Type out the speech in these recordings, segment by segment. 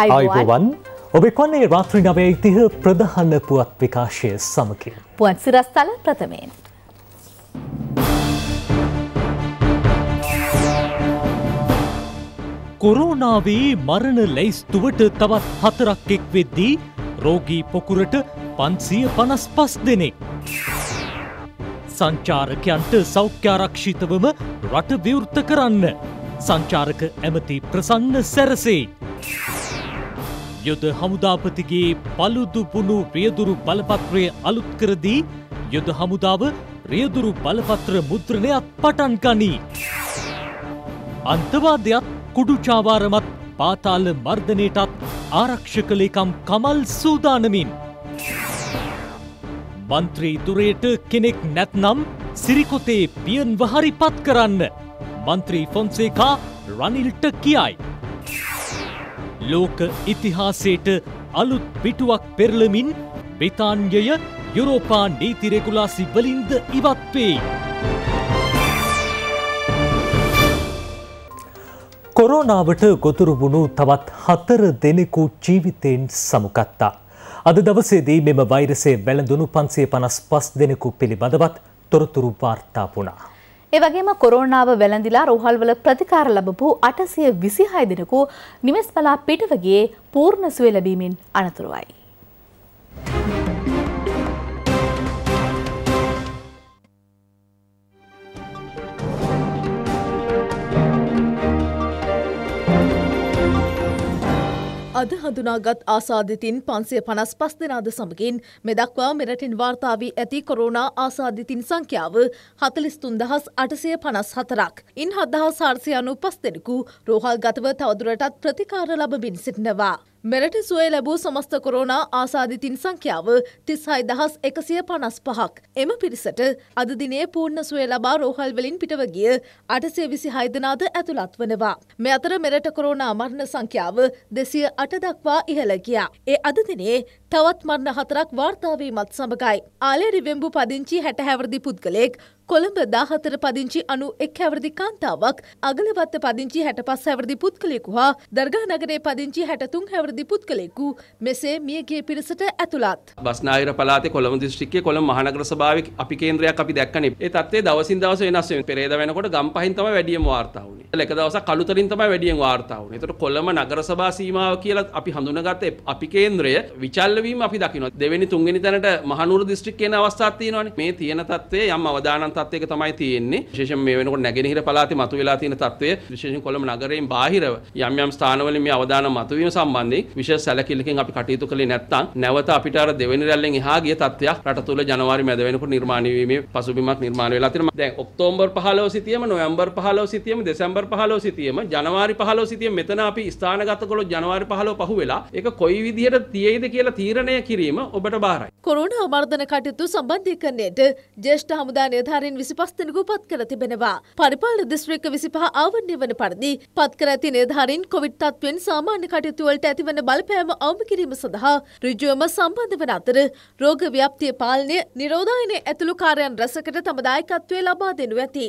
Ivan ඔබෙක්වන්නේ රාත්‍රි නවය ඉතිහ ප්‍රධහන්න පුවත් විකාශය සමකින්. පුවත් සිරස්ථල ප්‍රථමයෙන්. කොරෝනාවේ මරණ ලැයිස්තුවට තවත් හතරක් එක් වෙද්දී රෝගී පොකුරට පන්සිය පනස් පස් දෙනෙක්. සංචාරකයන්ට සෞඛ්‍යාරක්ෂිතවම රට විවෘත කරන්න. සංචාරක ඇමති ප්‍රසන්න සැරසේ. යොද හමුදාපතිගේ පළුදුපුුණු රියදුරු බලපත්‍රය අලුත් කරදී යොද හමුදාව රියදුරු බලපත්‍ර මුද්‍රණයක් පටන්ගනී. අන්තවාදයක් කුඩුචාවාරමත් පාතාල මර්ධනයටත් ආරක්ෂකලේකම් කමල් සූදානමින්. මන්ත්‍රී දුරයට කෙනෙක් නැත්නම් සිරිකොතේ පියන් වහරි පත් කරන්න. මන්ත්‍රී ෆොන්සේකා රනිල්ට කියයි. ලෝක ඉතිහාසයට අලුත් පිටුවක් පෙරලමින් බ්‍රිතාන්්‍යය යුරෝපා නීතිරෙකුලාසි වලින්ද ඉවත් වේ. කොරෝනාවට ගොතුරුබුණු තවත් හතර දෙනෙකු ජීවිතයෙන් සමුකත්තා. අද දවසේදී මෙම වෛරසේ වැළඳුණු පන්සේ පනස් පස් දෙනෙකු පිළිබඳවත් තොරතුරු වාර්තාපුනා. ඒවගේම කොරෝණාව වැළඳිලා රෝහල්වල ප්‍රතිකාර ලබපු අටසිය විසිහය දෙනකු නිවෙස් බලා පිටවගේ පූර්ණ සුවය ලැබීමෙන් අනතුරුවයි. අද හඳුනාගත් ආසාධිතින් පන්සය පනස් පස් දෙනාද සමගින් මෙදක්වා මෙරටින් වාර්තාාවී ඇති කොරුණා ආසාධිතින් සංඛ්‍යාව හතලිස්තුන් දහස් අටසය පනස් හතරක්. ඉන් හදහා සාර්සියනු පස් දෙෙනෙකු රෝහල් ගතව තවදුරටත් ප්‍රතිකාර ලබබින් සිටිනවා. මෙරට සුවය ලැබූ සමස්ත කොරෝනා ආසාධිතින් සංඛ්‍යාව තිස් හයිදහස් එකසිය පනස් පහක්. එම පිරිසට අද දිනේ පූර්ණ සුවය ලබා රෝහල් වලින් පිටවගිය අටසේ විසි හයිදනාද ඇතුළත් වනවා. මෙ අතර මෙරට කොරෝනා මරණ සංඛ්‍යාව දෙසිය අට දක්වා ඉහළ ගියා. ඒ අද දිනේ තවත් මරණ හතරක් වාර්තාවීමත් සමඟයි. ආලේ රිවෙම්බු පදිංචි හැට හැවරදි පුද්ගලෙක් කොළඹ දාහතර පදිංචි අනු එක් ඇවරදි කාන්තාවක් අගලවත්ත පදිංචි හැට පස් ඇවරදි පුද්ගලෙකු හා දර්ගා නගරේ පදිංචි හැටතුන් හැවරදි පුද්ගලෙකු මෙසේ මියගේ පිරිසට ඇතුළත්. බස්නාගර පලාත කොළඹ දිස්ත්‍රික්කයේ කොළඹ මහනගර සභාවේ අපි කේන්ද්‍රයක් අපි දැක්කනේ. ඒ තත්ත්වය දවසින් දවස වෙනස් වෙන. පෙරේද වෙනකොට ගම්පහින් තමයි වැඩියෙන් වාර්තා වුණේ. එක දවසක් කළුතරින් තමයි වැඩියෙන් වාර්තා වුණේ. ඒතකොට කොළඹ නගර සභා සීමාව කියලා අපි හඳුනාගත්ත අපි කේන්ද්‍රය විචල්වීම අපි දකිනවා. දෙවෙනි තුන්වෙනි තැනට මහනුවර දිස්ත්‍රික්කේ යන අවස්ථාවක් තියෙනවානේ. මේ තියෙන තත්ත්වය යම් අවදානම් තත්වයක තමයි තියෙන්නේ විශේෂයෙන් මේ වෙනකොට නැගෙනහිර පළාතේ මතුවලා තියෙන තත්වය විශේෂයෙන් කොළඹ නගරයෙන් බාහිරව යම් යම් ස්ථානවල මේ අවදානම් මතුවීම සම්බන්ධයෙන් විශේෂ සැලකිල්ලකින් අපි කටයුතු කළේ නැත්නම් නැවත අපිට අර දෙවෙනි රැල්ලෙන් එහා ගිය තත්වයක් රට තුල ජනවාරි මැද වෙනකොට නිර්මාණය වීමේ පසුබිමක් නිර්මාණය වෙලා තියෙනවා දැන් ඔක්තෝබර් 15 සිතියම නොවැම්බර් 15 සිතියම දෙසැම්බර් 15 සිතියම ජනවාරි 15 සිතියම මෙතන අපි ස්ථානගත කළොත් ජනවාරි 15 පහු වෙලා ඒක කොයි විදිහට තියෙයිද කියලා තීරණය කිරීම ඔබට බාරයි කොරෝනා මර්ධන කටයුතු සම්බන්ධීකරණයට ජ්‍යෙෂ්ඨ හමුදා නිලධාරීන් අධිකාරීන් විසිපස්තනකු පත් කර තිබෙනවා. පරිපාල දිස්ත්‍රික්ක විසිපහ ආවරණය වන පරිදි පත් කර ඇති නිර්ධාරීන් කොවිඩ් තත්වෙන් සාමාන්‍ය කටයුතුවලට ඇතිවන බලපෑම අවම කිරීම සඳහා ඍජුවම සම්බන්ධ වන අතර රෝග ව්‍යාප්තිය පාලනය නිරෝධායනය ඇතුළු කාර්යයන් රැසකට තම දායකත්වය ලබා දෙනු ඇති.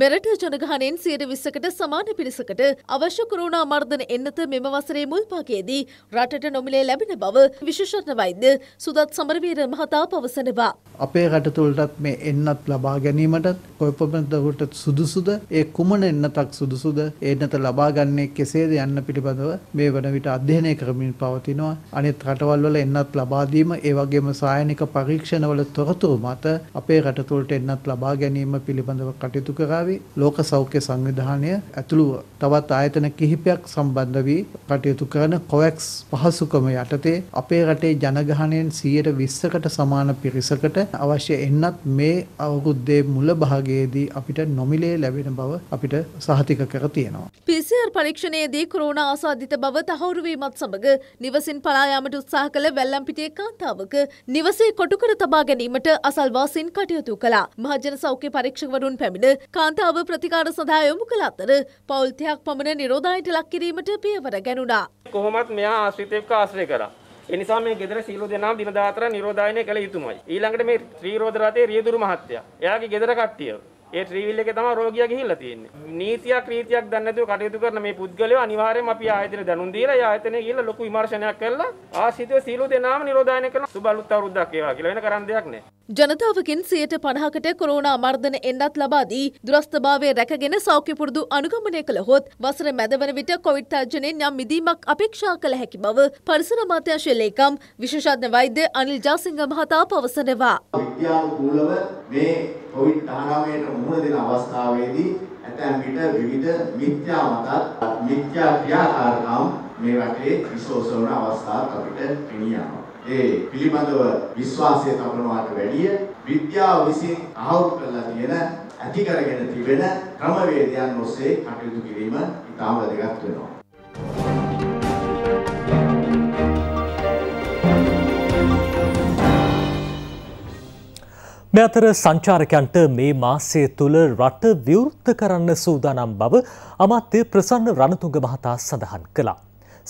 මෙරට ජනගහනෙන් සියට විස්සකට සමාන පිරිසකට අවශ්‍ය කරුණා මර්ධන එන්නත මෙම වසරේ මුල්පාකයේදී රටට නොමිලේ ලැබෙන බව විශෂණ වෛද්‍ය සුදත් සමරවීර මහතා පවසනවා. අපේ රටතුළටත් මේ එන්නත් ලබා ගැනීමටත් කොයිපමදහුට සුදුසුද ඒ කුමන එන්නතක් සුදුසුද එන්නත ලබාගන්නේ කෙසේද යන්න පිළිබඳව මේ වන විට අධ්‍යයනය කරමින් පවතිනවා අනිත් රටවල්වල එන්නත් ලබාදීම ඒවගේම සායනික පරීක්ෂණවල තොරතුරු මත අපේ රටතුළට එන්නත් ලබා ගැනීම පිළිබඳව කටයුතු කරා ලංකාවේ ලෝක සෞඛ්‍ය සංවිධානය ඇතුළු තවත් ආයතන කිහිපයක් සම්බන්ධ වී කටයුතු කරන කොවැක්ස් පහසුකම යටතේ අපේ රටේ ජනගහණයෙන් 120කට සමාන පිරිසකට අවශ්‍ය එන්නත් මේ අවුරුද්දේ මුල භාගයේදී අපිට නොමිලේ ලැබෙන බව අපිට සහතික කර තියෙනවා. PCR පරීක්ෂණයේදී කොරෝනා ආසාදිත බව තහවුරු වීමත් සමග නිවසින් පලා යාමට උත්සාහ කළ වැල්ලම්පිටියේ කාන්තාවක නිවසේ කොටුකර තබා ගැනීමට අසල්වාසීන් කටයුතු කළා. මහජන සෞඛ්‍ය පරීක්ෂකවරුන් පැමිණ කාන්තාව ප්‍රතිකාර සඳහා යොමු කළ අතර පෞල්තියක් පමණ නිරෝධායට ලක් කිරීමට පියවර ගැනුණා. කොහොමත් මෙයා ආශ්‍රිතයක ආශ්‍රය කරා. එනිසා මේ ගෙදර සීලු දෙනා දින දාතර නිරෝධායනය කළ යුතුමයි. ඊළඟට මේ ත්‍රිරෝධ රතේ රියදුරු මහත්තයා. එයාගේ ගෙදර කට්ටිය ඒ ට්‍රීවිල් එකේ තමයි රෝගියා ගිහිල්ලා තියෙන්නේ. නීතියක් රීතියක් දැන් නැතුව කටයුතු කරන මේ පුද්ගලයා අනිවාර්යයෙන්ම අපි ආයතන දැනුම් දීලා ඒ ආයතනයේ ගිහිල්ලා ලොකු විමර්ශනයක් කළා. ආශිතව සීලු දෙනාම නිරෝධායන කරන සුබ අලුත් අවුරුද්දක් ඒවා කියලා වෙන කරන්න දෙයක් නැහැ. ජනතාවකින් සියයට පණහකට කොරෝනා මර්ධන එන්නත් ලබාදී දුරස්ථභාවය රැකගෙන සෞඛ්‍ය පුරුදු අනුගමනය කළහොත් වසර මැදවන විට කොවිඩ් තර්ජනයෙන් යම් මිදීමක් අපේක්ෂා කළ හැකි බව පරිසර අමාත්‍යාංශ ලේකම් විශේෂඥ වෛද්‍ය අනිල් ජාසිංහ මහතා පවසනවා. විද්‍යානුකූලව මේ COVID-19ට මුහුණ දෙන අවස්ථාවේදී ඇතැම් විට විවිධ මිත්‍යා මතත් මිත්‍යා ක්‍රියාකාරකම් මේ රටේ විශ්වසනීය අවස්ථාවක් අපිට පෙනියනවා. ඒ පිළිබඳව විශ්වාසය තබනවාට වැඩිය විද්‍යාව විසින් අහවුරු කරලා තියෙන ඇති කරගෙන තිබෙන ක්‍රමවේදයන් ඔස්සේ කටයුතු කිරීම ඉතාම වැදගත් වෙනවා. මේ අතර සංචාරකයන්ට මේ මාසය තුළ රට විවෘත කරන්න සූදානම් බව අමාත්‍ය ප්‍රසන්න රණතුංග මහතා සඳහන් කළා.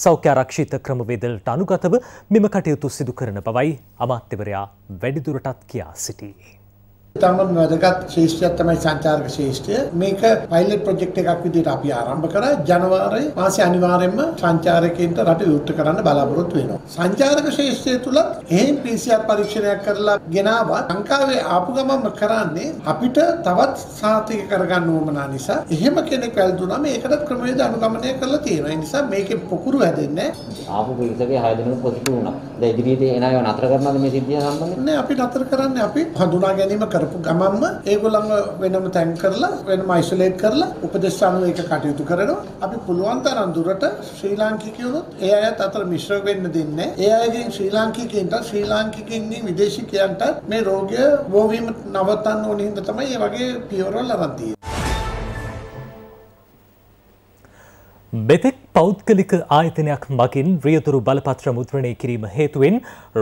සෞඛ්‍ය ආරක්ෂිත ක්‍රමවේදලට අනුගතව මෙම කටයුතු සිදු කරන බවයි අමාත්‍යවරයා වැඩිදුරටත් කියා සිටියේ. ඉතාම වැදගත් ශේෂ්ත්‍රයක් තමයි සංචාරක ශේෂ්ත්‍රය. මේක පයිලට් ප්‍රොජෙක්ට් එකක් විදිහට අපි ආරම්භ කරා. ජනවාරි මාසේ අනිවාර්යයෙන්ම සංචාරකයන්ට රට විවෘත කරන්න බලාපොරොත්තු වෙනවා. සංචාරක ශේෂ්ත්‍රය තුල එහෙන් PCR පරීක්ෂණයක් කරලා ගෙනාව ලංකාවේ ආපු ගමම කරන්නේ අපිට තවත් සාතික කරගන්න ඕමනා නිසා එහෙම කෙනෙක් වැළඳුනම ඒකටත් ක්‍රමවේද අනුගමනය කරලා තියෙනවා. ඒ නිසා මේකේ පොකුරු හැදෙන්නේ ආපු පිරිසකේ 6 දෙනෙක් පොසිටිව් වුණා. දැන් ඉදිරියේදී එන අය නතර කරනවද මේ සිද්ධිය සම්බන්ධයෙන්? නෑ අපි නතර කරන්නේ අපි හඳුනා ගැනීම කරපු කරපු ගමන්ම ඒගොල්ලන්ව වෙනම තැන් කරලා වෙනම අයිසොලේට් කරලා උපදෙස් අනුව ඒක කටයුතු කරනවා. අපි පුළුවන් තරම් දුරට ශ්‍රී ලාංකිකයොත් ඒ අයත් අතර මිශ්‍ර වෙන්න දෙන්නේ. ඒ අයගෙන් ශ්‍රී ලාංකිකයින්ට ශ්‍රී ලාංකිකයින්ගේ විදේශිකයන්ට මේ රෝගය වෝවීම නවත්තන්න ඕන හින්දා තමයි මේ වගේ පියවරවල් අරන් තියෙන්නේ. බෙතෙක් පෞද්ගලික ආයතනයක් මගින් රියතුරු බලපත්‍ර මුද්‍රණය කිරීම හේතුවෙන්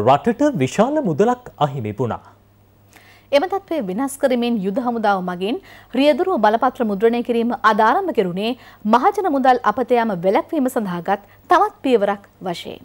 රටට විශාල මුදලක් අහිමි වුණා. එම තත්ත්වය වෙනස් කරමින් යුද හමුදාව මගින් රියදුරුව බලපත්‍ර මුද්‍රණය කිරීම අදාරම්භ කෙරුණේ මහජන මුදල් අපතයාම වැළැක්වීම සඳහාගත් තවත් පියවරක් වශයෙන්.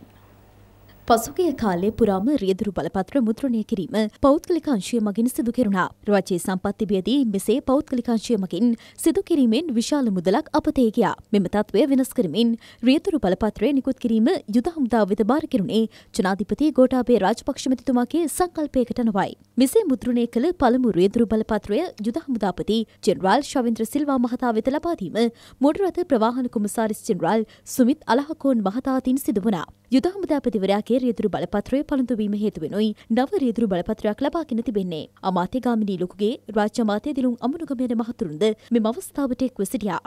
පසුගිය කාලේ පුරාම රියදුරු බලපත්‍ර මුද්‍රණය කිරීම පෞද්ගලික අංශය මගින් සිදු කෙරුණා. රජයේ සම්පත් තිබියදී මෙසේ පෞද්ගලික අංශය මගින් සිදු කිරීමෙන් විශාල මුදලක් අපතේ ගියා. මෙම තත්ත්වය වෙනස් කරමින් රියදුරු බලපත්‍රය නිකුත් කිරීම යුද හමුදාව වෙත බාර කෙරුණේ ජනාධිපති ගෝඨාභය රාජපක්ෂ මැතිතුමාගේ සංකල්පයකට නොවයි. මෙසේ මුද්‍රණය කළ පළමු රියදුරු බලපත්‍රය යුද හමුදාපති ජෙනරාල් ශවින්ද්‍ර සිල්වා මහතා වෙත ලබා දීම මොටර් රථ ප්‍රවාහන කොමසාරිස් ජෙනරාල් සුමිත් අලහකෝන් මහතාතින් සිදු වුණා. යුද හමුදාපතිවරයාගේ රියදුරු බලපත්‍රය පළඳුවීම හේතුවෙනුයි නව රියදුරු බලපත්‍රයක් ලබාගෙන තිබෙන්නේ. අමාත්‍යගාමිනී ලොකුගේ රාජ්‍ය අමාත්‍ය දිලුම් අමනුගමයන මහතුරුන්ද මෙම අවස්ථාවට එක්ව සිටියා.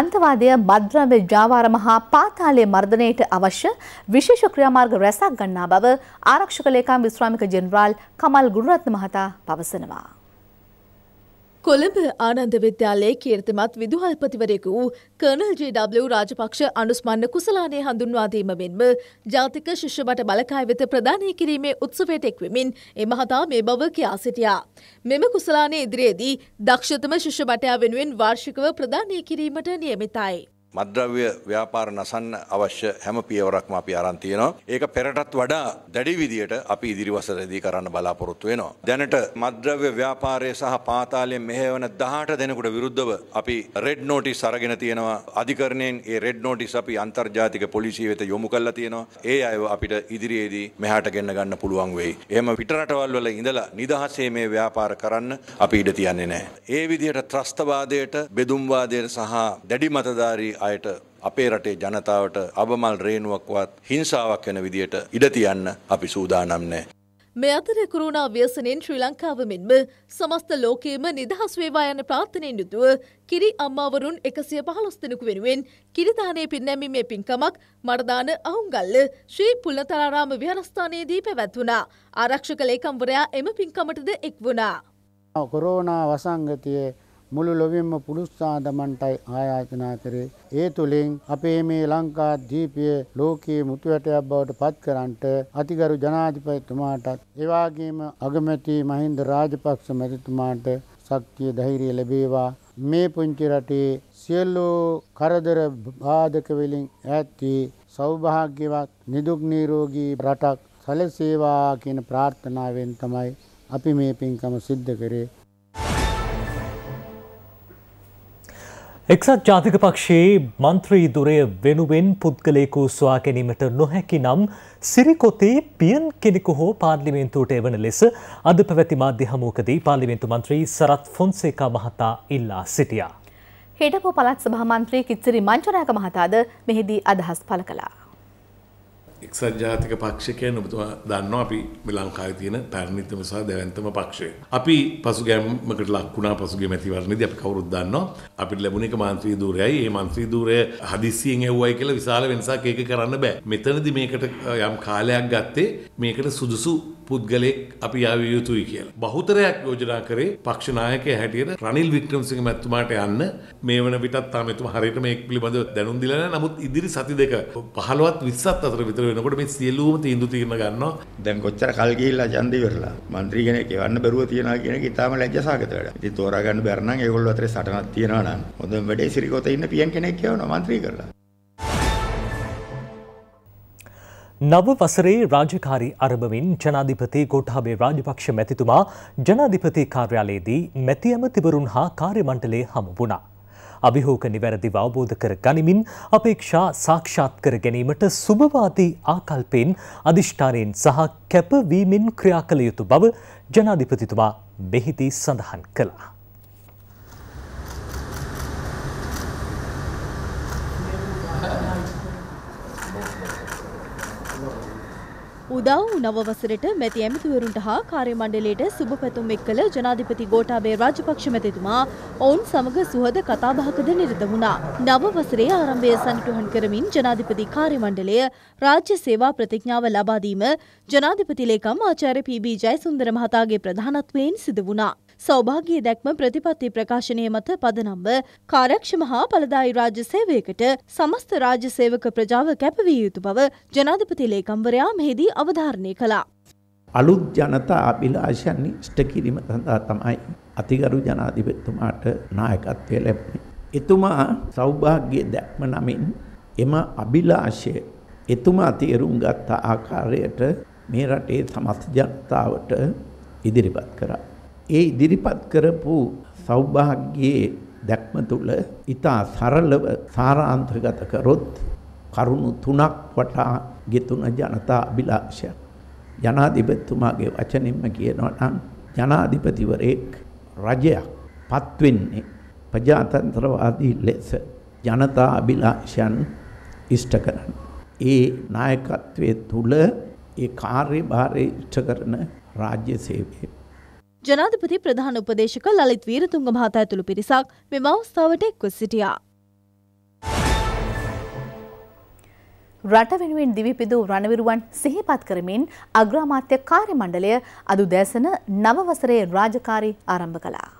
අන්තවාදය භද්‍රව්‍ය ජාවාරම හා පාතාලය මර්ධනයට අවශ්‍ය විශේෂ ක්‍රියාමාර්ග රැසක් ගන්නා බව ආරක්ෂක ලේකම් විශ්‍රාමික ජෙනරාල් කමල් ගුරුරත්න මහතා පවසනවා. කොළඹ ආනන්ද විද්‍යාලයේ කීර්තිමත් විදුහල්පතිවරයෙකු වූ කර්නල් ජේ.ඩබ්ලිව් රාජපක්ෂ අනුස්මන්න කුසලානය හඳුන්වා දීම මෙන්ම ජාතික ශිෂ්‍ය බට බලකාය වෙත ප්‍රදානය කිරීමේ උත්සවයට එක්වෙමින් ඒ මහතා මේ බව කියා සිටියා. මෙම කුසලානය ඉදිරියේදී දක්ෂතම ශිෂ්‍ය බටයා වෙනුවෙන් වාර්ෂිකව ප්‍රදානය කිරීමට නියමිතයි. මද්‍රව්‍ය ව්‍යාපාර නසන්න අවශ්‍ය හැම පියවරක්ම අපි අරන් තියෙනවා. ඒක පෙරටත් වඩා දැඩි විදියට අපි ඉදිරි වසරේදී කරන්න බලාපොරොත්තු වෙනවා. දැනට මද්‍රව්‍ය ව්‍යාපාරය සහ පාතාලයෙන් මෙහෙවන 18 දෙනෙකුට විරුද්ධව අපි රෙඩ් නෝටිස් අරගෙන තියෙනවා. අධිකරණයෙන් ඒ රෙඩ් නෝටිස් අපි අන්තර්ජාතික පොලිසිය වෙත යොමු කරලා තියෙනවා. ඒ අයව අපිට ඉදිරියේදී මෙහාට ගෙන්න ගන්න පුළුවන් වෙයි. එහෙම පිටරටවල් වල ඉඳලා නිදහසේ මේ ව්‍යාපාර කරන්න අපි ඉඩ තියන්නේ නැහැ. ඒ විදිහට ත්‍රස්තවාදයට, බෙදුම්වාදයට සහ දැඩි මතධාරී අයට අපේ රටේ ජනතාවට අබමල් රේනුවක්වත් හිංසාවක් වෙන විදියට ඉඩ තියන්න අපි සූදානම් නෑ. මේ අතර කුරුණා ව්‍යසනයෙන් ශ්‍රී ලංකාව මෙන්ම සමස්ත ලෝකයේම නිදහස් වේවා යන ප්‍රාර්ථනයෙන් යුතුව කිරි අම්මාවරුන් එකසිය පහළොස් දෙනෙකු වෙනුවෙන් කිරිදානය පින්නැමීමේ පින්කමක් මරදාන අහුන්ගල්ල ශ්‍රී පුල්ලතරාරාම විහාරස්ථානයේදී පැවැත්වුණා. ආරක්ෂක ලේකම්වරයා එම පින්කමටද එක් වුණා. කොරෝනා වසංගතයේ මුළු ලොවින්ම පුලුස්සාදමන්ටයි ආයාචනා කරේ. ඒ තුළින් අපේ මේ ලංකා දීපිය ලෝකයේ මුතුවැටයක් බවට පත් කරන්නට අතිගරු ජනාධිපතිතුමාටත් එවාගේම අගමැති මහින්ද රාජපක්ෂ මැතිතුමාට ශක්තිය ධෛර්යය ලැබේවා මේ පුංචි රටේ සියලු කරදර බාධක වලින් ඈත්ී සෞභාග්‍යවත් නිදුක් නිරෝගී රටක් සැලසේවා කියන ප්‍රාර්ථනාවෙන් තමයි අපි මේ පින්කම සිද්ධ කරේ එක්සත් ජාතික පක්ෂයේ මන්ත්‍රී දුරය වෙනුවෙන් පුද්ගලයකු ස්වා ගැනීමට නොහැකි නම් සිරිකොතේ පියන් කෙනෙකු හෝ පාර්ලිමේන්තුවට එවන ලෙස අද පැවැති මාධ්‍ය හමුවකදී පාර්ලිමේන්තු මන්ත්‍රී සරත් ෆොන්සේකා මහතා ඉල්ලා සිටියා. හිටපු පළත් සභා මන්ත්‍රී කිත්සිරි මංජනාක මහතාද මෙහිදී අදහස් පළ කළා. එක්සත් ජාතික පක්ෂකයන් ඔබතුමා දන්නවා අපි ලංකාවේ තියෙන පැරණිතම සහ දැවැන්තම පක්ෂය. අපි පසුගැම්මකට ලක් වුණා පසුගිය මැතිවරණයේදී අපි කවුරුත් දන්නවා අපිට ලැබුණ එක මන්ත්‍රී ධූරයයි. ඒ මන්ත්‍රී ධූරය හදිස්සියෙන් ඇව්වයි කියලා විශාල වෙනසක් ඒක කරන්න බෑ. මෙතනදී මේකට යම් කාලයක් ගත්තේ මේකට සුදුසු පුද්ගලෙක් අපි ආවිය යුතුයි කියලා. බහුතරයක් යෝජනා කරේ පක්ෂනායකය හැටියට රනිල් වික්‍රමසිංහ මැතිතුමාට යන්න මේ වන විටත් තාම එතුමා හරියට මේක පිළිබඳව දැනුම් දීලා නැහැ. නමුත් ඉදිරි සති දෙක 15ත් 20ත් අතර විතර වෙනකොට මේ සියලුම තීන්දුව తీරන ගන්නවා. දැන් කොච්චර කල් ගිහිල්ලා ඡන්ද ඉවරලා මන්ත්‍රී කෙනෙක් එවන්න බැරුව තියනවා කියන එක ඉතාම ලැජ්ජාසහගත වැඩක්. ඉතින් තෝරා ගන්න බැරනම් ඒගොල්ලෝ අතරේ සටනක් තියනවා නම් හොඳම වැඩේ සිරිකොතේ ඉන්න පියන් කෙනෙක් කියවනවා මන්ත්‍රී කරලා. නව වසරේ රාජකාරි අරඹමින් ජනාධිපති ගෝඨාභය රාජපක්ෂ මැතිතුමා ජනාධිපති කාර්යාලයේදී මැති ඇමතිවරුන් හා කාර්යමණ්ඩලයේ හමු වුණා. අභිහෝක නිවැරදිව අවබෝධ කර ගනිමින් අපේක්ෂා සාක්ෂාත් කර ගැනීමට සුභවාදී ආකල්පෙන් අධිෂ්ඨානයෙන් සහ කැපවීමෙන් ක්‍රියා කළ යුතු බව ජනාධිපතිතුමා මෙහිදී සඳහන් කළා. උදව් නව වසරට මැති ඇමතිවරුන්ට හා කාර්යමණ්ඩලයට සුබ පැතුම් එක් කළ ජනාධිපති ගෝඨාභය රාජපක්ෂ මැතිතුමා ඔවුන් සමග සුහද කතාබහකද නිරත වුණා. නව වසරේ ආරම්භය සනිටුහන් කරමින් ජනාධිපති කාර්යමණ්ඩලය රාජ්‍ය සේවා ප්‍රතිඥාව ලබා දීම ජනාධිපති ලේකම් ආචාර්ය පී.බී. ජයසුන්දර මහතාගේ ප්‍රධානත්වයෙන් සිදු වුණා. සෞභාගී දැක්ම ප්‍රතිපත්ති ප්‍රකාශනය මත පදනම්ව කාරක්ෂම හා පලදායි රාජ්‍ය සේවයකට සමස්ත රාජ්‍ය සේවක ප්‍රජාව කැපවිය යුතු බව ජනාධිපති ලේකම්වරයා මෙහිදී අවධාරණය කළා. අලුත් ජනතා අභිලාෂයන් ඉෂ්ට කිරීම සඳහා තමයි අතිගරු ජනාධිපතිතුමාට නායකත්වය ලැබුණේ. එතුමා සෞභාග්‍ය දැක්ම නමින් එම අභිලාෂය එතුමා තේරුම් ගත්ත ආකාරයට මේ රටේ සමස්ත ජනතාවට ඉදිරිපත් කරා. ඒ ඉදිරිපත් කරපු සෞභාග්‍යයේ දැක්ම තුළ ඊතා සරලව සාරාන්තගත කරොත් කරුණු තුනක් වටා ගෙතුන ජනතා අභිලාෂය ජනාධිපතිතුමාගේ වචනින්ම කියනවා නම් ජනාධිපතිවරයෙක් රජයක් පත්වෙන්නේ ප්‍රජාතන්ත්‍රවාදී ලෙස ජනතා අභිලාෂයන් ඉෂ්ට කරන. ඒ නායකත්වයේ තුල ඒ කාර්යභාරය ඉෂ්ට කරන රාජ්‍ය සේවය ජනාධිපති ප්‍රධාන උපදේශක ලලිත් වීරතුංග මහතා ඇතුළු පිරිසක් මෙම අවස්ථාවට එක්ව සිටියා. රට වෙනුවෙන් දිවිපිදූ රණවිරුවන් සිහිපත් කරමින් අග්‍රාමාත්‍ය කාර්ය මණ්ඩලය අද උදෑසන නව වසරේ රාජකාරි ආරම්භ කළා.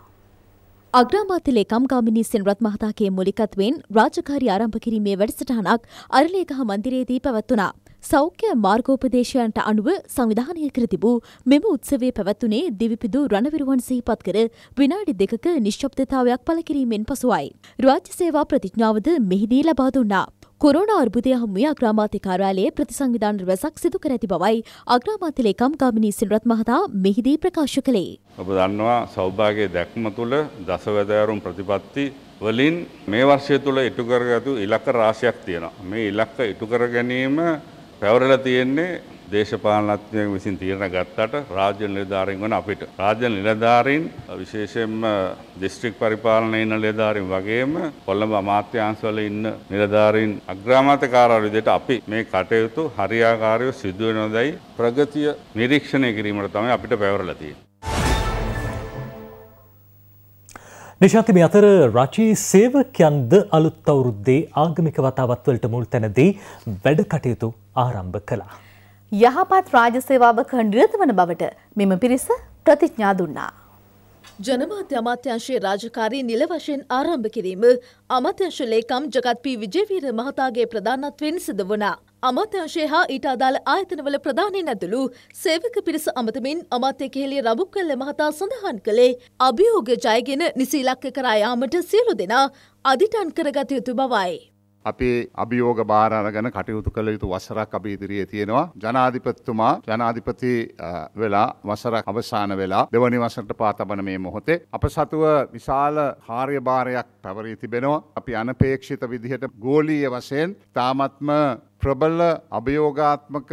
අග්‍රාමාත්‍ය ලේකම් ගාමිණී සෙනරත් මහතාගේ මුලිකත්වයෙන් රාජකාරී ආරම්භ කිරීමේ වැඩසටහනක් අරලේකහ මන්දිරයේදී පැවැත්වුණා. සෞඛ්‍ය මාර්ගෝපදේශයන්ට අනුව සංවිධානය කර තිබූ මෙම උත්සවය පැවැත්වුණේ දිවිපිදු රණවිරුවන් සිහිපත් කර විනාඩි දෙකක නිශ්ශබ්දතාවයක් පළ කිරීමෙන් පසුවයි. රාජ්‍ය සේවා ප්‍රතිඥාවද මෙහිදී ලබා දුන්නා. කොරෝණ අර්බුදය හමුවේ අග්‍රාමාත්‍ය කාර්යාලයේ ප්‍රතිසංවිධාන රැසක් සිදු කර ඇති බවයි අග්‍රාමාත්‍ය ලේකම් ගාමිණී සිල්රත් මහතා මෙහිදී ප්‍රකාශ කළේ. ඔබ දන්නවා සෞභාගයේ දැක්ම තුළ දසවැදෑරුම් ප්‍රතිපත්ති වලින් මේ වර්ෂය තුළ ඉටු කරගතු ඉලක්ක රාශියක් තියෙනවා. මේ ඉලක්ක ඉටු කර ගැනීම පැවරලා තියෙන්නේ දේශපාලනඥයන් විසින් තීරණ ගත්තට රාජ්‍ය නිලධාරීන් වන අපිට රාජ්‍ය නිලධාරීන් විශේෂයෙන්ම දිස්ත්‍රික් පරිපාලන නිලධාරීන් වගේම කොළඹ අමාත්‍යාංශවල ඉන්න නිලධාරීන් අග්‍රාමාත්‍යකාරවරු විදිහට අපි මේ කටයුතු හරියාකාරව සිදු වෙනවදයි ප්‍රගතිය නිරීක්ෂණය කිරීමට තමයි අපිට පැවරලා තියෙන්නේ. නිශාන්ති මේ අතර රජයේ සේවකයන්ද අලුත් අවුරුද්දේ ආගමික වතාවත් වලට මුල් තැනදී වැඩ කටයුතු ආරම්භ කළා. යහපත් රාජ සේවාවක නිරත වන බවට මෙම පිරිස ප්‍රතිඥා දුන්නා. ජනමාත්‍ය අමාත්‍යංශයේ රාජකාරී නිල වශයෙන් ආරම්භ කිරීම අමාත්‍යංශ ලේකම් ජගත් පී විජේවීර මහතාගේ ප්‍රධානත්වයෙන් සිදු වුණා. අමාත්‍යංශය හා ඊට අදාළ ආයතනවල ප්‍රධානීන් ඇතුළු සේවක පිරිස අමතමින් අමාත්‍ය කෙහෙලිය රබුක්කල්ල මහතා සඳහන් කළේ අභියෝග ජයගෙන නිසි ඉලක්ක කරා යාමට සියලු දෙනා අදිටන් කරගත යුතු බවයි. අපේ අභියෝග භාර අරගෙන කටයුතු කළ යුතු වසරක් අපි ඉදිරියේ තියෙනවා. ජනාධිපතිතුමා ජනාධිපති වෙලා වසරක් අවසාන වෙලා දෙවනි වසරට පා තබන මේ මොහොතේ අප සතුව විශාල කාර්යභාරයක් පැවරී තිබෙනවා. අපි අනපේක්ෂිත විදිහට ගෝලීය වශයෙන් තාමත්ම ප්‍රබල අභියෝගාත්මක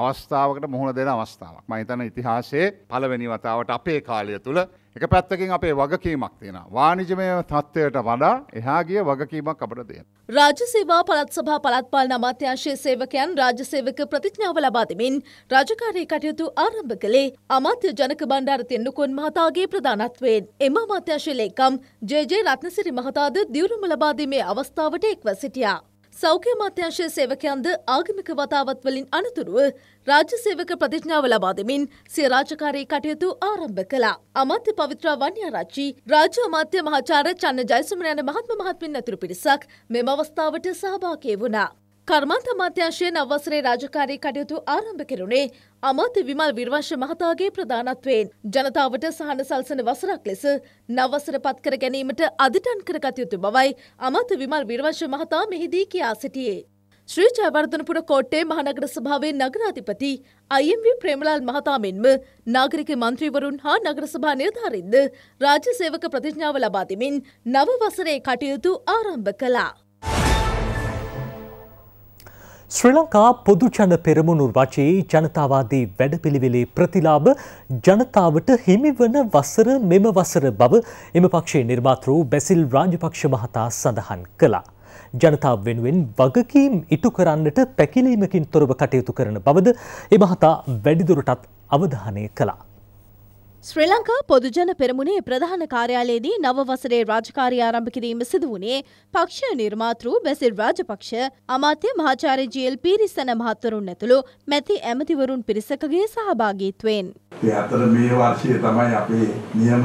අවස්ථාවකට මුහුණ දෙන අවස්ථාවක්. මම හිතන ඉතිහාසයේ පළවෙනි වතාවට අපේ කාලය තුල එක පැත්තකින් අපේ වගකීමක් තියෙන වානිජමය තත්ත්වයට වඩා එහා ගිය වගකීමක් අපට තියෙන. රාජ්‍ය සේවා පළත් සභා පළත්පාලන අමාත්‍යාංශයේ සේවකයන් රාජ්‍ය සේවක ප්‍රතිඥාව ලබා දෙමින් රාජකාරී කටයුතු ආරම්භ කළේ අමාත්‍ය ජනක බණ්ඩාර තෙන්නකෝන් මහතාගේ ප්‍රධානත්වයෙන්. එම අමාත්‍යාංශ ලේකම් ජේ.ජේ. රත්නසිරි මහතාද දියුණුව ලබා දීමේ අවස්ථාවට එක්ව සිටියා. සෞඛ්‍ය අමාත්‍යංශය සේවකයන්ද ආගමික වතාවත් වලින් අනතුරුව රාජ්‍ය සේවක ප්‍රතිඥාව ලබා දෙමින් සිය රාජකාරී කටයුතු ආරම්භ කළා. අමාත්‍ය පවිත්‍රා වන්‍යාරච්චි රාජ්‍ය අමාත්‍ය මහාචාර්ය චන්න ජයසුමන යන මහත්ම මහත්මින් ඇතුළු පිරිසක් මෙම අවස්ථාවට සහභාගී වුණා. කර්මාන්ත මධ්‍යංශයෙන් අවසරේ රාජකාරී කටයුතු ආරම්භ කෙරුණේ අමාත්‍ය විමල් විර්වංශ මහතාගේ ප්‍රධානත්වයෙන් ජනතාවට සහන සල්සන වසරක් ලෙස නවසර පත් කර ගැනීමට අදිටන් කරගත යුතු බවයි අමාත්‍ය විමල් විර්වංශ මහතා මෙහිදී කියා සිටියේ. ශ්‍රී ජයවර්ධනපුර කෝට්ටේ මහනගර සභාවේ නගරාධිපති අයිම්වි ප්‍රේමලාල් මහතා මෙන්ම නාගරික මන්ත්‍රීවරුන් හා නගරසභා නිර්ධාරින්ද රාජ්‍ය සේවක ප්‍රතිඥාව ලබා දෙමින් නව වසරේ කටයුතු ආරම්භ කළා. ශ්‍රී ලංකා පොදුජන පෙරමුණු වචයේ ජනතාවාදී වැඩපිළිවෙලේ ප්‍රතිලාභ ජනතාවට හිමිවන වසර මෙම වසර බව එම පක්ෂයේ නිර්මාතෘ බැසිල් රාජපක්ෂ මහතා සඳහන් කළා. ජනතාව වෙනුවෙන් වගකීම් ඉටු කරන්නට පැකිලීමකින් තොරව කටයුතු කරන බවද එ මහතා වැඩිදුරටත් අවධානය කළා. ශ්‍රී ලංකා පොදුජන පෙරමුණේ ප්‍රධාන කාර්යාලයේදී නව වසරේ රාජකාරි ආරම්භ කිරීම සිදු වුණේ පක්ෂ නිර්මාතෘ බැසිල් රාජපක්ෂ අමාත්‍ය මහාචාර්ය ජීල් පීරිසන මහත්වරුන් ඇතුළු මැති ඇමතිවරුන් පිරිසකගේ සහභාගීත්වයෙන්. ඒ අතර මේ වර්ෂයේ තමයි අපේ නියම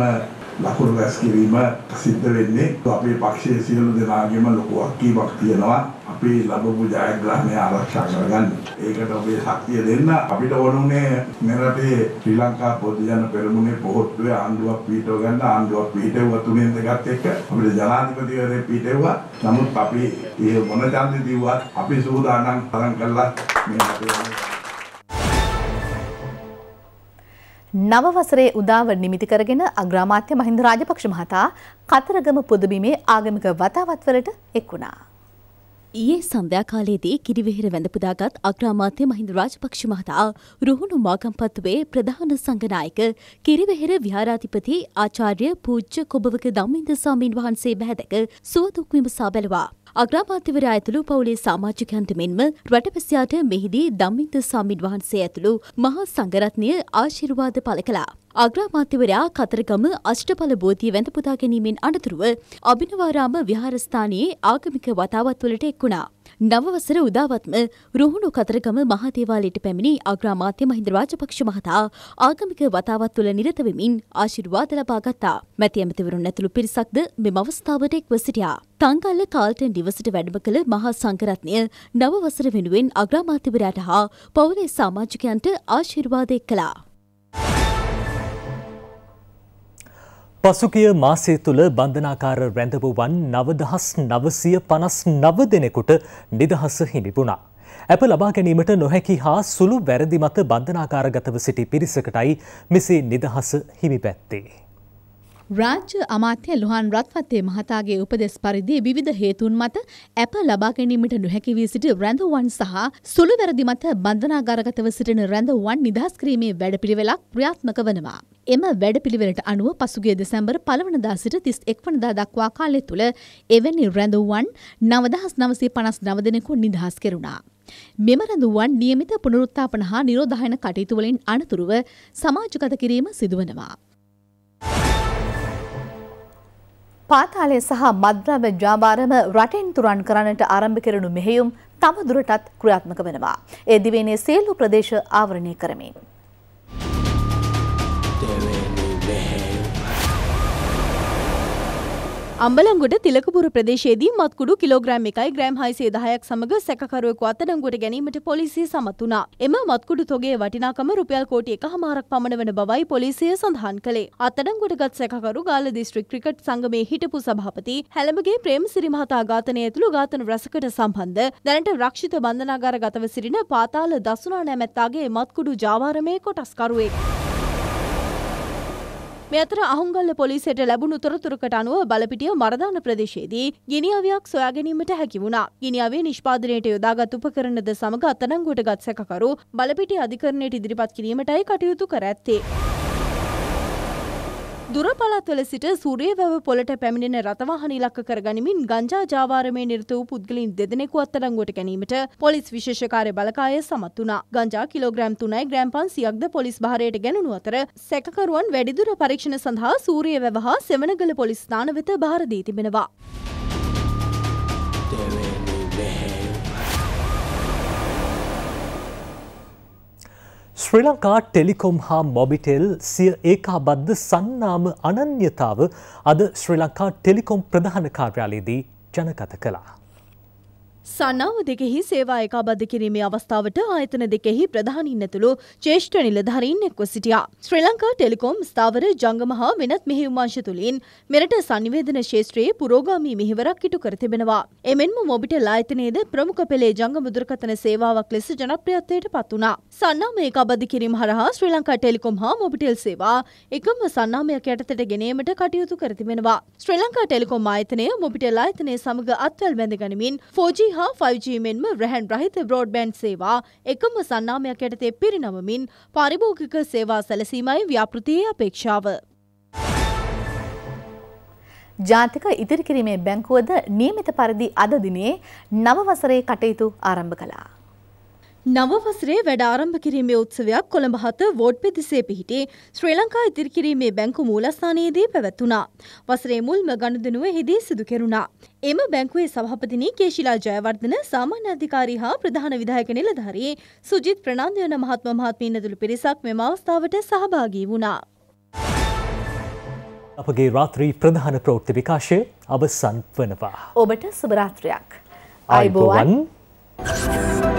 ලකුණු රැස් කිරීම සිද්ධ වෙන්නේ. අපේ පක්ෂයේ සියලු දෙනාගේම ලොකු අක්කීමක් තියෙනවා. අපි ලබපු ජයග්‍රහණය ආරක්ෂා කරගන්න. ඒකට ඔබේ ශක්තිය දෙන්න අපිට ඕනුනේ මෙරටේ ශ්‍රී ලංකා පොදු ජන පෙරමුණේ පොහොත්තුවේ ආණ්ඩුවක් පිටව ගන්න ආණ්ඩුවක් පිටවුවා තුනෙන් දෙකත් එක්ක අපිට ජනාධිපතිවරේ පිටවුවා. නමුත් අපි ඒ මොන ඡන්දෙ දීුවත් අපි සූදානම් තරම් කළා මේ රටේ නව වසරේ උදාව නිමිති කරගෙන අග්‍රාමාත්‍ය මහින්ද රාජපක්ෂ මහතා කතරගම පොදබීමේ ආගමික වතාවත්වලට එක් වුණා. ඊයේ සන්ධ්‍යා කාලයේදී කිරිවෙහෙර වැඳ පුදාගත් අග්‍රාමාත්‍ය මහින්ද රාජපක්ෂ මහතා රුහුණු මාගම්පත්තුවේ ප්‍රධාන සංඝනායක කිරිවෙහෙර විහාරාධිපති ආචාර්ය පූජ්‍ය කොබවක ධම්මින්ද ස්වාමීන් වහන්සේ බැහැදක සුවදුක් විමසා බැලුවා. අග්‍රාමාත්‍යවරයා ඇතුළු පවුලේ සමාජිකයන්ට මෙන්ම රටපැසියාට මෙහිදී ධම්මින්ද ස්වාමීන් වහන්සේ ඇතුළු මහා සංඝරත්නය ආශිර්වාද පළ කළා. අග්‍රාමාත්‍යවරයා කතරගම අෂ්ටඵල බෝධිය වැඳ පුදා ගැනීමෙන් අනතුරුව අභිනවාරාම විහාරස්ථානයේ ආගමික වතාවත් වලට එක් වුණා. නවවසර උදාවත්ම රුහුණු කතරගම මහදේවාලයට පැමිණි අග්‍රාමාත්‍ය මහින්ද රාජපක්ෂ මහතා ආගමික වතාවත් තුළ නිරත වෙමින් ආශිර්වාද ලබා ගත්තා. මැති ඇමතිවරුන් ඇතුළු පිරිසක්ද මෙම අවස්ථාවට එක්ව සිටියා. තංගල්ල කාල්ටන් දිවසට වැඩම කළ මහා සංකරත්නය නවවසර වෙනුවෙන් අග්‍රාමාත්‍යවරයාට හා පවුලේ සමාජිකයන්ට ආශිර්වාදය කළා. පසුගිය මාසය තුළ බන්ධනාකාර රැඳවුවන් නවදහස් නවසය පනස් නව දෙනෙකුට නිදහස හිමිපුුණා. ඇප ලබා ගැනීමට නොහැකි හා සුළු වැරදි මත බන්ධනාකාරගතව සිටි පිරිසකටයි මෙසේ නිදහස හිමි පැත්තේ. රාජ්‍ය අමාත්‍ය ලොහන් රත්වත්තේ මහතාගේ උපදෙස් පරිදි විවිධ හේතුන් මත ඇප ලබා ගැනීමට නොහැකි වී සිටි රැඳවන් සහ සුළු වැරදි මත බන්ධනාගාරගතව සිටින රැඳවන් නිදහස් කිරීමේ වැඩපිළිවෙලක් ක්‍රියාත්මක වනවා. එම වැඩපිළිවෙලට අනුව පසුගිය දෙසැම්බර් පළවනදා සිට තිස් එක්වනදා දක්වා කාලය තුළ එවැනි රැඳවුවන් නවදහස් නවසේ පනස් නවදෙනෙකු නිදහස් කෙරුණා. මෙම රැඳුවන් නියමිත පුනරුත්තාපන හා නිරෝධායන කටයුතුවලින් අනතුරුව සමාජගත කිරීම සිදුවනවා. පාතාලය සහ මද්‍රව්‍ය ව්‍යාපාරම රටෙන් තුරන් කරන්නට ආරම්භ කෙරෙනු මෙහෙයුම් තවදුරටත් ක්‍රියාත්මක වෙනවා. ඒ දිවයිනේ සියලු ප්‍රදේශ ආවරණය කරමින් අම්බලංගොඩ තිලකපුර ප්‍රදේශයේදී මත්කුඩු කිලෝග්‍රෑම් එකයි ග්‍රෑම් හයිසේ දහයක් සමඟ සැකකරුවෙකු අත්අඩංගුවට ගැනීමට පොලිසිය සමත් වුණා. එම මත්කුඩු තොගේ වටිනාකම රුපියල් කෝටි එකහමාරක් පමණ වන බවයි පොලිසිය සඳහන් කළේ. අත්අඩංගුවටගත් සැකකරු ගාල්ල දිස්ත්‍රික් ක්‍රිකට් සංගමේ හිටපු සභාපති හැලමගේ ප්‍රේමසිරි මහතා ඝාතනය ඇතුළු ඝාතන රැසකට සම්බන්ධ දැනට රක්ෂිත බන්ධනාගාරගතව සිටින පාතාල දසුනා නැමැත්තාගේ මත්කුඩු ජාවාරමේ කොටස්කරුවෙක්. මේ අතර අහුන්ගල්ල පොලිසියට ලැබුණු තොරතුරකට අනුව බලපිටිය මරදාන ප්‍රදේශයේදී ගිනිඅවියක් සොයා ගැනීමට හැකි වුණා. ගිනිඅවේ නිෂ්පාදනයට යොදාගත් උපකරණද සමග අත්අඩංගුවට ගත් සැකකරු බලපිටිය අධිකරණයට ඉදිරිපත් කිරීමටයි කටයුතු කර ඇත්තේ. දුර පළත්වල සිට සූරියවැව පොලට පැමිණෙන රථවාහන ඉලක්ක කරගනිමින් ගංජා ජාවාරමේ නිරත වූ පුද්ගලින් දෙදෙනෙකු අත්අඩංගුවට ගැනීමට පොලිස් විශේෂ කාර්ය බළකාය සමත් වුණා. ගංජා කිලෝග්‍රෑම් 3යි ග්‍රෑම් 500ක්ද පොලිස් භාරයට ගැනුණු අතර සැකකරුවන් වැඩිදුර පරීක්ෂණ සඳහා සූරියවැව හා සෙවණගල පොලිස් ස්ථාන වෙත භාර දී තිබෙනවා. ශ්‍රී ලංකා ටෙලිකොම් හා මොබිටෙල් සිය ඒකාබද්ධ සන්නාම අනන්‍යතාව අද ශ්‍රී ලංකා ටෙලිකොම් ප්‍රධාන කාර්යාලයේදී ජනගත කළා. සන්නාව දෙකෙහි සේවා ඒකාබද්ධ කිරීමේ අවස්ථාවට ආයතන දෙකෙහි ප්‍රධානින් ඇතුළු ජේෂ්ඨ නිලධාරීන් එක්ව සිටියා. ශ්‍රී ලංකා ටෙලිකොම් ස්ථාවර ජංගම හා වෙනත් මෙහෙයුමාංශ තුළින් මෙරට සංනිවේදන ශේත්‍රයේ පුරෝගාමී මෙහෙවරක් ඉටු කර තිබෙනවා. එමෙන්ම මොබිටෙල් ආයතනයේද ප්‍රමුඛ පෙළේ ජංගම දුරකථන සේවාවක් ලෙස ජනප්‍රියත්වයට පත් වුණා. සන්නාම ඒකාබද්ධ කිරීම හරහා ශ්‍රී ලංකා ටෙලිකොම් හා මොබිටෙල් සේවා එකම සන්නාමයක් යටතට ගෙනීමට කටයුතු කර තිබෙනවා. ශ්‍රී ලංකා ටෙලිකොම් ආයතනය මොබිටෙල් ආයතනය සමග අත්වැල් බැඳ ගනිමින් 4G හා 5G මෙන්ම රැහන් රහිත බ්‍රෝඩ්බෑන්් සේවා එකම සන්නාමයක් යටතේ පිරිනමමින් පාරිභෝගික සේවා සැලසීමයි ව්‍යාපෘතියේ අපේක්ෂාව. ජාතික ඉදිරිකිරීමේ බැංකුවද නියමිත පරිදි අද දිනේ නව වසරේ කටයුතු ආරම්භ කළා. නවවසරේ වැඩ ආරම්භ කිරීමේ උත්සවයක් කොළඹ හත වෝඩ් පෙදෙසේ පිහිටි ශ්‍රී ලංකා ඉදිරි කිරීමේ බැංකු මූලස්ථානයේදී පැවැත්වුණා. වසරේ මුල්ම ගණුදෙනුව එහිදී සිදු කෙරුණා. එම බැංකුවේ සභාපතිනි කේශිලා ජයවර්ධන සාමාන්‍ය අධිකාරී හා ප්‍රධාන විධායක නිලධාරී සුජිත් ප්‍රනාන්දු යන මහත්ම මහත්මීන් ඇතුළු පිරිසක් මෙම අවස්ථාවට සහභාගී වුණා. අපගේ රාත්‍රී ප්‍රධාන ප්‍රවෘත්ති විකාශය අවසන් වනවා. ඔබට සුබ රාත්‍රියක්. ආයිබෝවන්. Thank you.